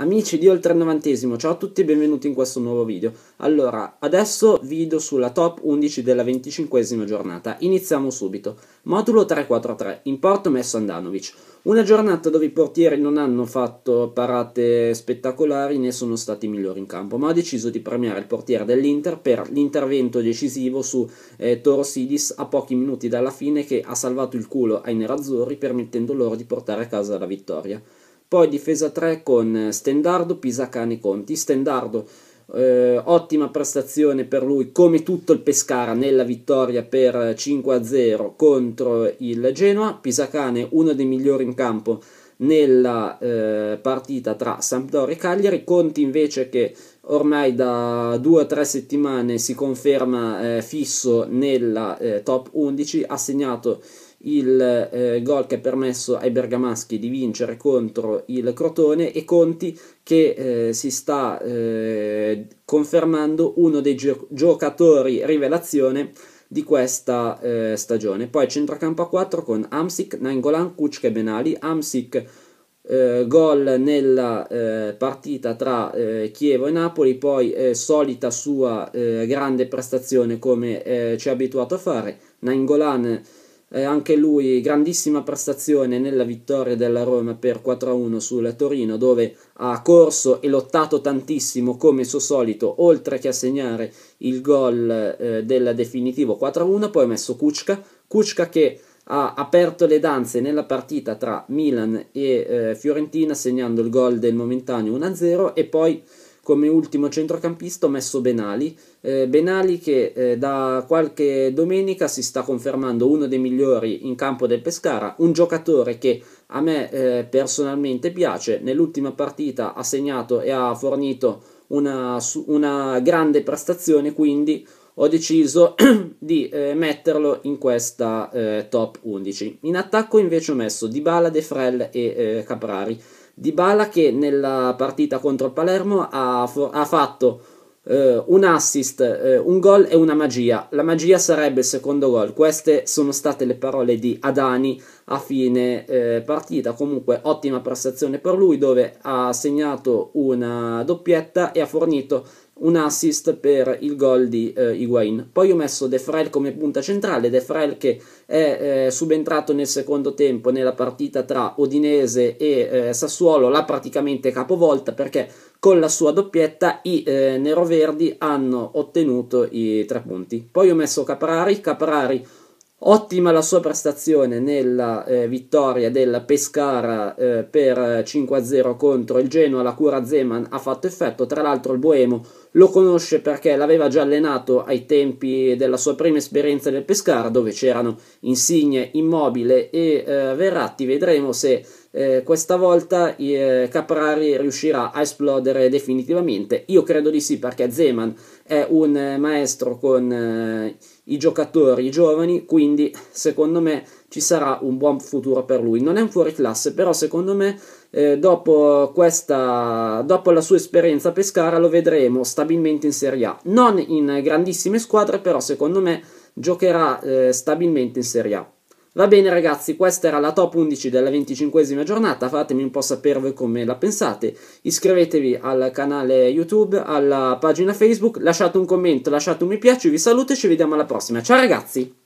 Amici di Oltre il Novantesimo, ciao a tutti e benvenuti in questo nuovo video. Allora, adesso video sulla top 11 della venticinquesima giornata. Iniziamo subito. Modulo 343, in porto messo Andanovic. Una giornata dove i portieri non hanno fatto parate spettacolari né sono stati migliori in campo, ma ho deciso di premiare il portiere dell'Inter per l'intervento decisivo su eh, Sidis a pochi minuti dalla fine che ha salvato il culo ai nerazzurri permettendo loro di portare a casa la vittoria. Poi difesa 3 con eh, Stendardo, Pisacane e Conti. Stendardo, eh, ottima prestazione per lui, come tutto il Pescara nella vittoria per 5-0 eh, contro il Genoa. Pisacane, uno dei migliori in campo nella eh, partita tra Sampdoria e Cagliari. Conti invece che ormai da due o tre settimane si conferma eh, fisso nella eh, top 11, ha segnato il eh, gol che ha permesso ai bergamaschi di vincere contro il Crotone e Conti che eh, si sta eh, confermando uno dei gio- giocatori rivelazione di questa eh, stagione. Poi centrocampo a 4 con Amsic, Nangolan, Kuczke e Benali. Amsic eh, gol nella eh, partita tra eh, Chievo e Napoli, poi eh, solita sua eh, grande prestazione come ci ha abituato a fare. Nangolan eh, anche lui grandissima prestazione nella vittoria della Roma per 4-1 sulla Torino dove ha corso e lottato tantissimo come suo solito oltre che a segnare il gol eh, del definitivo 4-1 poi ha messo Kuczka, Kuczka che ha aperto le danze nella partita tra Milan e eh, Fiorentina segnando il gol del momentaneo 1-0 e poi come ultimo centrocampista ho messo Benali, eh, Benali che eh, da qualche domenica si sta confermando uno dei migliori in campo del Pescara, un giocatore che a me eh, personalmente piace, nell'ultima partita ha segnato e ha fornito una, una grande prestazione, quindi ho deciso di eh, metterlo in questa eh, top 11. In attacco invece ho messo Dybala, De Frel e eh, Caprari. Dybala che nella partita contro il Palermo ha, for- ha fatto eh, un assist, eh, un gol e una magia. La magia sarebbe il secondo gol. Queste sono state le parole di Adani a fine eh, partita. Comunque ottima prestazione per lui dove ha segnato una doppietta e ha fornito un assist per il gol di eh, Higuain. Poi ho messo De Frel come punta centrale, De Frel che è eh, subentrato nel secondo tempo nella partita tra Odinese e eh, Sassuolo, l'ha praticamente capovolta perché con la sua doppietta i eh, neroverdi hanno ottenuto i tre punti. Poi ho messo Caprari, Caprari Ottima la sua prestazione nella eh, vittoria del Pescara eh, per 5-0 contro il Genoa, la cura Zeman ha fatto effetto, tra l'altro il Boemo lo conosce perché l'aveva già allenato ai tempi della sua prima esperienza nel Pescara dove c'erano Insigne, Immobile e eh, Verratti, vedremo se eh, questa volta eh, Caprari riuscirà a esplodere definitivamente? Io credo di sì perché Zeman è un maestro con eh, i giocatori i giovani, quindi secondo me ci sarà un buon futuro per lui. Non è un fuoriclasse, però secondo me eh, dopo, questa, dopo la sua esperienza a Pescara lo vedremo stabilmente in Serie A. Non in grandissime squadre, però secondo me giocherà eh, stabilmente in Serie A. Va bene ragazzi, questa era la top 11 della 25esima giornata, fatemi un po' sapere voi come la pensate, iscrivetevi al canale YouTube, alla pagina Facebook, lasciate un commento, lasciate un mi piace, vi saluto e ci vediamo alla prossima, ciao ragazzi!